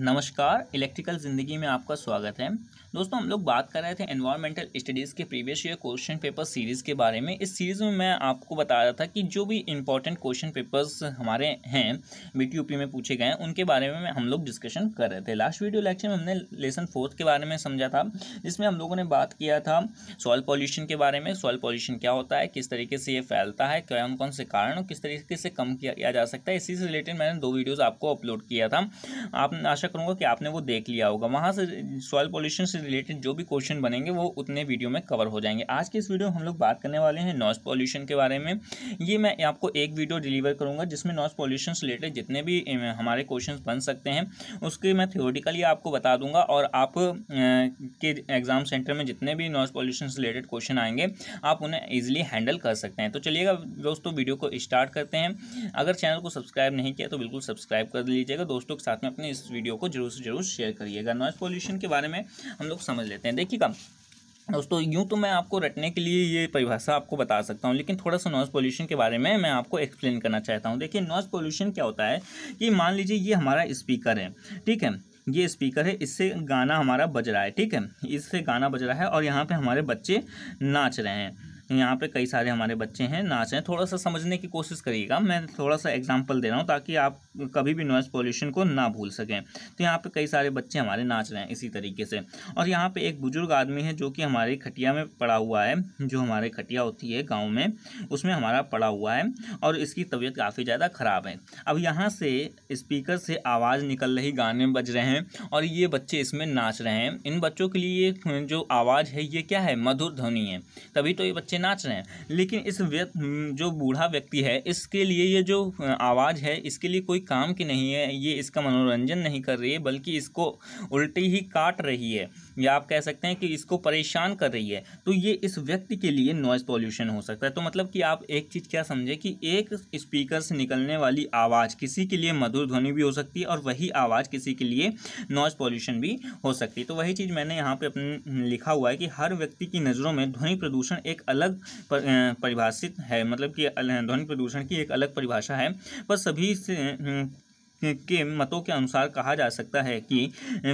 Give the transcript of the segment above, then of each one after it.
नमस्कार इलेक्ट्रिकल ज़िंदगी में आपका स्वागत है दोस्तों हम लोग बात कर रहे थे एनवायरमेंटल स्टडीज़ के previous year question paper series के बारे में इस सीरीज़ में मैं आपको बता रहा था कि जो भी इंपॉर्टेंट क्वेश्चन पेपर्स हमारे हैं बी में पूछे गए हैं उनके बारे में हम लोग डिस्कशन कर रहे थे लास्ट वीडियो लेक्चर में हमने लेसन फोर्थ के बारे में समझा था जिसमें हम लोगों ने बात किया था सॉयल पॉल्यूशन के बारे में सॉयल पॉल्यूशन क्या होता है किस तरीके से ये फैलता है कौन कौन से कारण और किस तरीके से कम किया जा सकता है इसी से रिलेटेड मैंने दो वीडियोज़ आपको अपलोड किया था आप आशा करूँगा कि आपने वो देख लिया होगा वहाँ से सॉयल पॉल्यूशन से रिलेटेड जो भी क्वेश्चन बनेंगे वो उतने वीडियो में कवर हो जाएंगे आज के इस वीडियो में हम लोग बात करने वाले हैं नॉइस पॉल्यूशन के बारे में ये मैं आपको एक वीडियो डिलीवर करूँगा जिसमें नॉइस पॉल्यूशन से रिलेटेड जितने भी हमारे क्वेश्चन बन सकते हैं उसके मैं थियोटिकली आपको बता दूंगा और आप के एग्ज़ाम सेंटर में जितने भी नॉइस पॉल्यूशन से रिलेटेड क्वेश्चन आएंगे आप उन्हें ईजिली हैंडल कर सकते हैं तो चलिएगा दोस्तों वीडियो को स्टार्ट करते हैं अगर चैनल को सब्सक्राइब नहीं किया तो बिल्कुल सब्सक्राइब कर लीजिएगा दोस्तों के साथ में अपने इस वीडियो वीडियो को जरूर से जरूर शेयर करिएगा नॉइज़ पॉल्यूशन के बारे में हम लोग समझ लेते हैं देखिएगा दोस्तों यूँ तो मैं आपको रटने के लिए ये परिभाषा आपको बता सकता हूँ लेकिन थोड़ा सा नॉइज़ पोल्यूशन के बारे में मैं आपको एक्सप्लेन करना चाहता हूँ देखिए नॉइज़ पोल्यूशन क्या होता है कि मान लीजिए ये हमारा स्पीकर है ठीक है ये स्पीकर है इससे गाना हमारा बज रहा है ठीक है इससे गाना बज रहा है और यहाँ पर हमारे बच्चे नाच रहे हैं यहाँ पे कई सारे हमारे बच्चे हैं नाच हैं थोड़ा सा समझने की कोशिश करिएगा मैं थोड़ा सा एग्जाम्पल दे रहा हूँ ताकि आप कभी भी नॉइज़ पॉल्यूशन को ना भूल सकें तो यहाँ पे कई सारे बच्चे हमारे नाच रहे हैं इसी तरीके से और यहाँ पे एक बुजुर्ग आदमी है जो कि हमारे खटिया में पड़ा हुआ है जो हमारे खटिया होती है गाँव में उसमें हमारा पड़ा हुआ है और इसकी तबीयत काफ़ी ज़्यादा ख़राब है अब यहाँ से स्पीकर से आवाज़ निकल रही गाने बज रहे हैं और ये बच्चे इसमें नाच रहे हैं इन बच्चों के लिए जो आवाज़ है ये क्या है मधुर ध्वनि है तभी तो ये बच्चे बच्चे नाच रहे हैं लेकिन इस व्यक्त हम्म, जो बूढ़ा व्यक्ति है इसके लिए ये जो आवाज़ है इसके लिए कोई काम की नहीं है ये इसका मनोरंजन नहीं कर रही है बल्कि इसको उल्टी ही काट रही है या आप कह सकते हैं कि इसको परेशान कर रही है तो ये इस व्यक्ति के लिए नॉइज़ पॉल्यूशन हो सकता है तो मतलब कि आप एक चीज़ क्या समझें कि एक स्पीकर से निकलने वाली आवाज़ किसी के लिए मधुर ध्वनि भी हो सकती है और वही आवाज़ किसी के लिए नॉइज़ पॉल्यूशन भी हो सकती है तो वही चीज़ मैंने यहाँ पर अपने लिखा हुआ है कि हर व्यक्ति की नज़रों में ध्वनि प्रदूषण एक अलग परिभाषित है मतलब कि ध्वनि प्रदूषण की एक अलग परिभाषा है पर सभी से के मतों के अनुसार कहा जा सकता है कि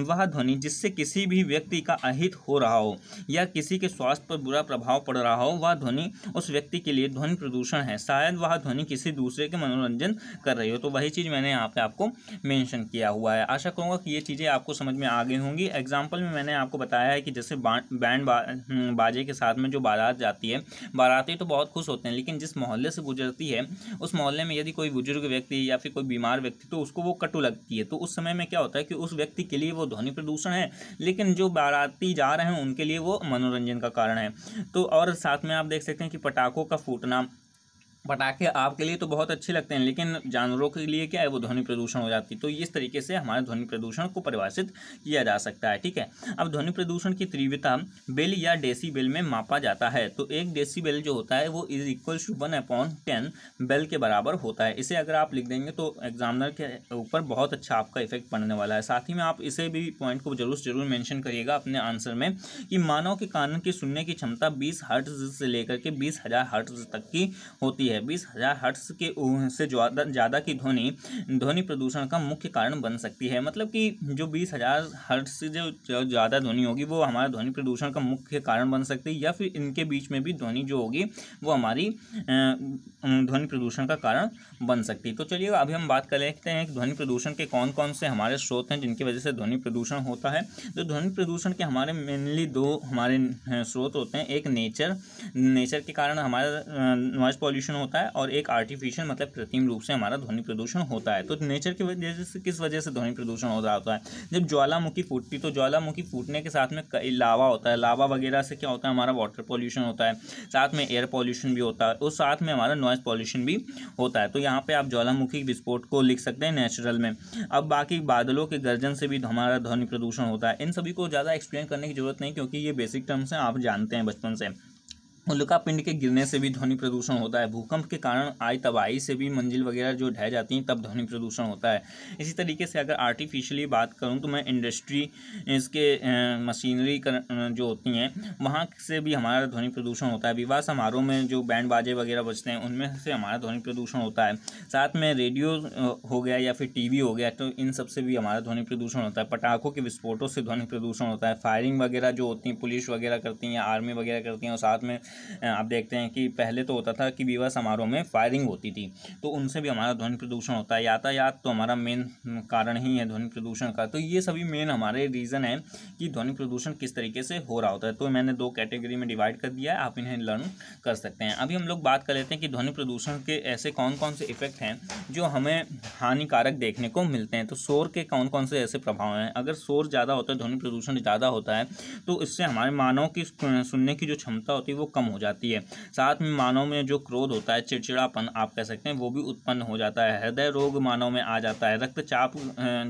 वह ध्वनि जिससे किसी भी व्यक्ति का अहित हो रहा हो या किसी के स्वास्थ्य पर बुरा प्रभाव पड़ रहा हो वह ध्वनि उस व्यक्ति के लिए ध्वनि प्रदूषण है शायद वह ध्वनि किसी दूसरे के मनोरंजन कर रही हो तो वही चीज़ मैंने यहाँ पे आपको मेंशन किया हुआ है आशा करूँगा कि ये चीज़ें आपको समझ में आ गई होंगी एग्जाम्पल में मैंने आपको बताया है कि जैसे बैंड बा, हम्म, बाजे के साथ में जो बारात जाती है बाराती तो बहुत खुश होते हैं लेकिन जिस मोहल्ले से गुजरती है उस मोहल्ले में यदि कोई बुजुर्ग व्यक्ति या फिर कोई बीमार व्यक्ति तो उसको उसको वो कटु लगती है तो उस समय में क्या होता है कि उस व्यक्ति के लिए वो ध्वनि प्रदूषण है लेकिन जो बाराती जा रहे हैं उनके लिए वो मनोरंजन का कारण है तो और साथ में आप देख सकते हैं कि पटाखों का फूटना पटाखे आपके लिए तो बहुत अच्छे लगते हैं लेकिन जानवरों के लिए क्या है वो ध्वनि प्रदूषण हो जाती है तो इस तरीके से हमारे ध्वनि प्रदूषण को परिभाषित किया जा सकता है ठीक है अब ध्वनि प्रदूषण की तीव्रता बेल या डेसीबेल में मापा जाता है तो एक डेसीबेल जो होता है वो is equal to one upon ten bel के बराबर होता है इसे अगर आप लिख देंगे तो एग्जामिनर के ऊपर बहुत अच्छा आपका इफेक्ट पड़ने वाला है साथ ही में आप इसे भी पॉइंट को जरूर जरूर मैंशन करिएगा अपने आंसर में कि मानव के कान की सुनने की क्षमता बीस हर्ट से लेकर के बीस हज़ार तक की होती है होती है बीस हजार हर्ट्स के से ज़्यादा की ध्वनि ध्वनि प्रदूषण का मुख्य कारण बन सकती है मतलब कि जो बीस हजार हर्ट्स से जो ज़्यादा ध्वनि होगी वो हमारा ध्वनि प्रदूषण का मुख्य कारण बन सकती है या फिर इनके बीच में भी ध्वनि जो होगी वो हमारी ध्वनि प्रदूषण का कारण बन सकती है तो चलिए अभी हम बात कर लेते हैं कि ध्वनि प्रदूषण के कौन कौन से हमारे स्रोत हैं जिनकी वजह से ध्वनि प्रदूषण होता है तो ध्वनि प्रदूषण के हमारे मेनली दो हमारे स्रोत होते हैं एक नेचर नेचर के कारण हमारा नॉइज़ पॉल्यूशन होता है और एक आर्टिफिशियल मतलब कृत्रिम रूप से हमारा ध्वनि प्रदूषण होता है तो नेचर की वजह से किस वजह से ध्वनि प्रदूषण हो रहा होता है जब ज्वालामुखी फूटती तो ज्वालामुखी फूटने के साथ में कई लावा होता है लावा वगैरह से क्या होता है हमारा वाटर पॉल्यूशन होता है साथ में एयर पॉल्यूशन भी होता है और साथ में हमारा नॉइज़ पॉल्यूशन भी होता है तो यहाँ पर आप ज्वालामुखी विस्फोट को लिख सकते हैं नेचुरल में अब बाकी बादलों के गर्जन से भी हमारा ध्वनि प्रदूषण होता है इन सभी को ज़्यादा एक्सप्लेन करने की जरूरत नहीं क्योंकि ये बेसिक टर्म्स हैं आप जानते हैं बचपन से उल्का पिंड के गिरने से भी ध्वनि प्रदूषण होता है भूकंप के कारण आई तबाही से भी मंजिल वगैरह जो ढह जाती हैं तब ध्वनि प्रदूषण होता है इसी तरीके से अगर आर्टिफिशियली बात करूँ तो मैं इंडस्ट्री इसके मशीनरी जो होती हैं वहाँ से भी हमारा ध्वनि प्रदूषण होता है विवाह समारोह में जो बैंड बाजे वगैरह बजते हैं उनमें से हमारा ध्वनि प्रदूषण होता है साथ में रेडियो हो गया या फिर टी हो गया तो इन सब से भी हमारा ध्वनि प्रदूषण होता है पटाखों के विस्फोटों से ध्वनि प्रदूषण होता है फायरिंग वगैरह जो होती हैं पुलिस वगैरह करती हैं आर्मी वगैरह करती हैं और साथ में आप देखते हैं कि पहले तो होता था कि विवाह समारोह में फायरिंग होती थी तो उनसे भी हमारा ध्वनि प्रदूषण होता है यातायात तो हमारा मेन कारण ही है ध्वनि प्रदूषण का तो ये सभी मेन हमारे रीज़न है कि ध्वनि प्रदूषण किस तरीके से हो रहा होता है तो मैंने दो कैटेगरी में डिवाइड कर दिया है आप इन्हें लर्न कर सकते हैं अभी हम लोग बात कर लेते हैं कि ध्वनि प्रदूषण के ऐसे कौन कौन से इफेक्ट हैं जो हमें हानिकारक देखने को मिलते हैं तो शोर के कौन कौन से ऐसे प्रभाव हैं अगर शोर ज़्यादा होता है ध्वनि प्रदूषण ज़्यादा होता है तो इससे हमारे मानव की सुनने की जो क्षमता होती है वो कम हो जाती है साथ में मानव में जो क्रोध होता है चिड़चिड़ापन आप कह सकते हैं वो भी उत्पन्न हो जाता है हृदय रोग मानव में आ जाता है रक्तचाप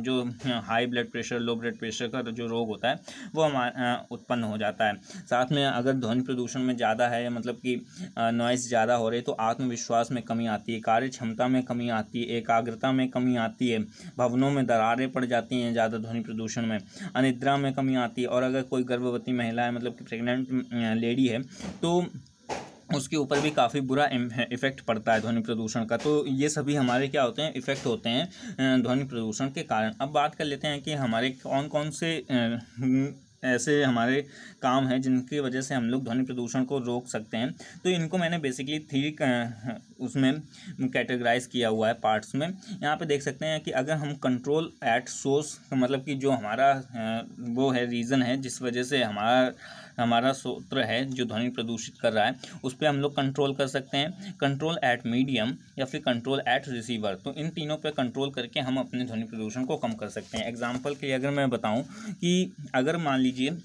जो high blood pressure low blood pressure का जो रोग होता है वो उत्पन्न हो जाता है साथ में अगर ध्वनि प्रदूषण में ज़्यादा है मतलब कि नॉइस ज़्यादा हो रही है तो आत्मविश्वास में कमी आती है कार्य क्षमता में कमी आती है एकाग्रता में कमी आती है भवनों में दरारें पड़ जाती हैं ज़्यादा ध्वनि प्रदूषण में अनिद्रा में कमी आती है और अगर कोई गर्भवती महिला है मतलब कि प्रेग्नेंट लेडी है तो उसके ऊपर भी काफ़ी बुरा इफ़ेक्ट पड़ता है ध्वनि प्रदूषण का तो ये सभी हमारे क्या होते हैं इफ़ेक्ट होते हैं ध्वनि प्रदूषण के कारण अब बात कर लेते हैं कि हमारे कौन कौन से ऐसे हमारे काम हैं जिनकी वजह से हम लोग ध्वनि प्रदूषण को रोक सकते हैं तो इनको मैंने बेसिकली थ्री उसमें कैटेगराइज किया हुआ है पार्ट्स में यहाँ पे देख सकते हैं कि अगर हम कंट्रोल एट सोर्स मतलब कि जो हमारा वो है रीज़न है जिस वजह से हमारा हमारा सूत्र है जो ध्वनि प्रदूषित कर रहा है उस पर हम लोग कंट्रोल कर सकते हैं कंट्रोल एट मीडियम या फिर कंट्रोल एट रिसीवर तो इन तीनों पर कंट्रोल करके हम अपने ध्वनि प्रदूषण को कम कर सकते हैं एग्जाम्पल के लिए अगर मैं बताऊँ कि अगर मान लीजिए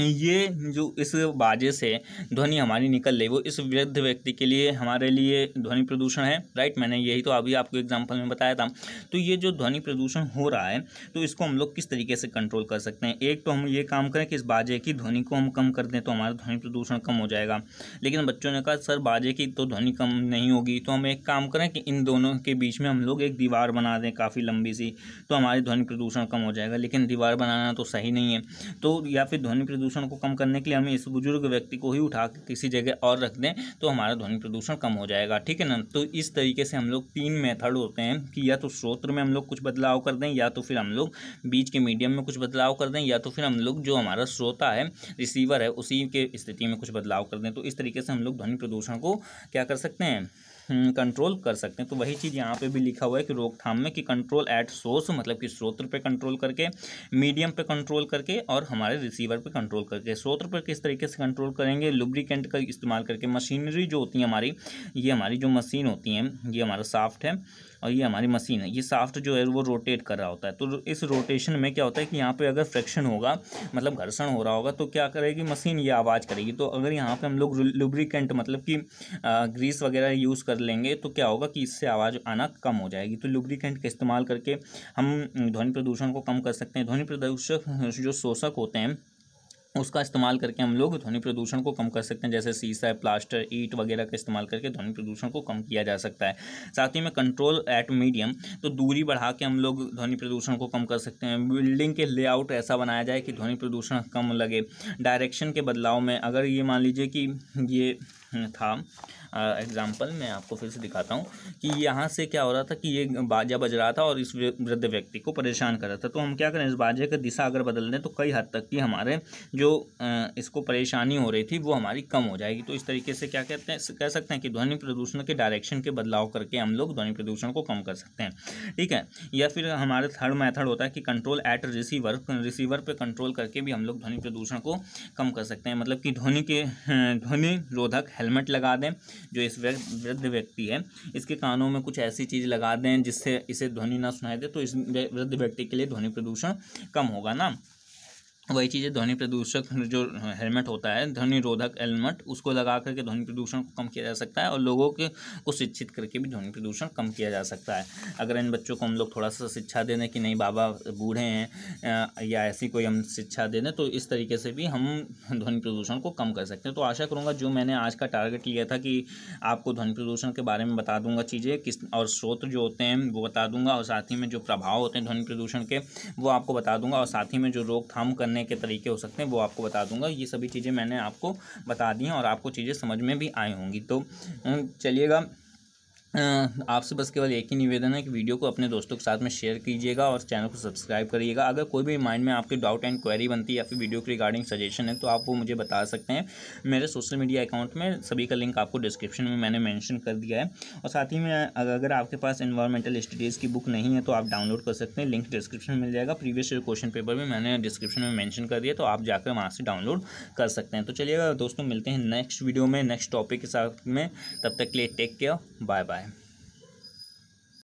ये जो इस बाजे से ध्वनि हमारी निकल रही वो इस वृद्ध व्यक्ति के लिए हमारे लिए ध्वनि प्रदूषण है राइट मैंने यही तो अभी आपको एग्जांपल में बताया था तो ये जो ध्वनि प्रदूषण हो रहा है तो इसको हम लोग किस तरीके से कंट्रोल कर सकते हैं एक तो हम ये काम करें कि इस बाजे की ध्वनि को हम कम कर दें तो हमारा ध्वनि प्रदूषण कम हो जाएगा लेकिन बच्चों ने कहा सर बाजे की तो ध्वनि कम नहीं होगी तो हम एक काम करें कि इन दोनों के बीच में हम लोग एक दीवार बना दें काफ़ी लंबी सी तो हमारी ध्वनि प्रदूषण कम हो जाएगा लेकिन दीवार बनाना तो सही नहीं है तो या फिर ध्वनि प्रदूषण को कम करने के लिए हम इस बुजुर्ग व्यक्ति को ही उठा किसी जगह और रख दें तो हमारा ध्वनि प्रदूषण कम हो जाएगा ठीक है ना तो इस तरीके से हम लोग तीन मेथड होते हैं कि या तो स्रोत में हम लोग कुछ बदलाव कर दें या तो फिर हम लोग बीच के मीडियम में कुछ बदलाव कर दें या तो फिर हम लोग जो हमारा श्रोता है रिसीवर है उसी के स्थिति में कुछ बदलाव कर दें तो इस तरीके से हम लोग ध्वनि प्रदूषण को क्या कर सकते हैं कंट्रोल हम्म, कर सकते हैं तो वही चीज़ यहाँ पे भी लिखा हुआ है कि रोकथाम में कि कंट्रोल एट सोर्स मतलब कि स्रोत पे कंट्रोल करके मीडियम पे कंट्रोल करके और हमारे रिसीवर पे कंट्रोल करके स्रोत पर किस तरीके से कंट्रोल करेंगे लुब्रिकेंट का इस्तेमाल करके मशीनरी जो होती है हमारी ये हमारी जो मशीन होती है ये हमारा साफ्ट है और ये हमारी मशीन है ये साफ्ट जो है वो रोटेट कर रहा होता है तो इस रोटेशन में क्या होता है कि यहाँ पे अगर फ्रैक्शन होगा मतलब घर्षण हो रहा होगा तो क्या करेगी मशीन ये आवाज़ करेगी तो अगर यहाँ पे हम लोग लुब्रिकेंट मतलब कि ग्रीस वगैरह यूज़ कर लेंगे तो क्या होगा कि इससे आवाज़ आना कम हो जाएगी तो लुब्रिकेंट का इस्तेमाल करके हम ध्वनि प्रदूषण को कम कर सकते हैं ध्वनि प्रदूषक जो शोषक होते हैं उसका इस्तेमाल करके हम लोग ध्वनि प्रदूषण को कम कर सकते हैं जैसे सीसा प्लास्टर ईट वगैरह का इस्तेमाल करके ध्वनि प्रदूषण को कम किया जा सकता है साथ ही में कंट्रोल एट मीडियम तो दूरी बढ़ा के हम लोग ध्वनि प्रदूषण को कम कर सकते हैं बिल्डिंग के लेआउट ऐसा बनाया जाए कि ध्वनि प्रदूषण कम लगे डायरेक्शन के बदलाव में अगर ये मान लीजिए कि ये था एग्जाम्पल मैं आपको फिर से दिखाता हूँ कि यहाँ से क्या हो रहा था कि ये बाजा बज रहा था और इस वृद्ध व्यक्ति को परेशान कर रहा था तो हम क्या करें इस बाजे का दिशा अगर बदल दें तो कई हद तक कि हमारे जो इसको परेशानी हो रही थी वो हमारी कम हो जाएगी तो इस तरीके से क्या कहते हैं कह सकते हैं कि ध्वनि प्रदूषण के डायरेक्शन के बदलाव करके हम लोग ध्वनि प्रदूषण को कम कर सकते हैं ठीक है या फिर हमारे थर्ड मैथड होता है कि कंट्रोल एट रिसीवर रिसीवर पर कंट्रोल करके भी हम लोग ध्वनि प्रदूषण को कम कर सकते हैं मतलब कि ध्वनि के ध्वनि रोधक हेलमेट लगा दें जो इस वृद्ध व्यक्ति है इसके कानों में कुछ ऐसी चीज़ लगा दें जिससे इसे ध्वनि ना सुनाई दे तो इस वृद्ध व्यक्ति के लिए ध्वनि प्रदूषण कम होगा ना वही चीज़ें ध्वनि प्रदूषक जो हेलमेट होता है ध्वनि रोधक हेलमेट उसको लगा करके ध्वनि प्रदूषण को कम किया जा सकता है और लोगों के को शिक्षित करके भी ध्वनि प्रदूषण कम किया जा सकता है अगर इन बच्चों को हम लोग थोड़ा सा शिक्षा दे दें कि नहीं बाबा बूढ़े हैं या ऐसी कोई हम शिक्षा दे दें तो इस तरीके से भी हम ध्वनि प्रदूषण को कम कर सकते हैं तो आशा करूँगा जो मैंने आज का टारगेट लिया था कि आपको ध्वनि प्रदूषण के बारे में बता दूंगा चीज़ें किस और स्रोत जो होते हैं वो बता दूंगा और साथ ही में जो प्रभाव होते हैं ध्वनि प्रदूषण के वो आपको बता दूंगा और साथ ही में जो रोकथाम करने करने के तरीके हो सकते हैं वो आपको बता दूंगा ये सभी चीज़ें मैंने आपको बता दी हैं और आपको चीज़ें समझ में भी आई होंगी तो चलिएगा आपसे बस केवल एक ही निवेदन है कि वीडियो को अपने दोस्तों के साथ में शेयर कीजिएगा और चैनल को सब्सक्राइब करिएगा अगर कोई भी माइंड में आपके डाउट एंड क्वेरी बनती है या फिर वीडियो के रिगार्डिंग सजेशन है तो आप वो मुझे बता सकते हैं मेरे सोशल मीडिया अकाउंट में सभी का लिंक आपको डिस्क्रिप्शन में मैंने मैंशन कर दिया है और साथ ही में अगर आपके पास इन्वायरमेंटल स्टडीज़ की बुक नहीं है तो आप डाउनलोड कर सकते हैं लिंक डिस्क्रिप्शन में मिल जाएगा प्रीवियस क्वेश्चन पेपर भी मैंने डिस्क्रिप्शन में मैंशन कर दिया तो आप जाकर वहाँ से डाउनलोड कर सकते हैं तो चलिएगा दोस्तों मिलते हैं नेक्स्ट वीडियो में नेक्स्ट टॉपिक के साथ में तब तक के लिए टेक केयर बाय बाय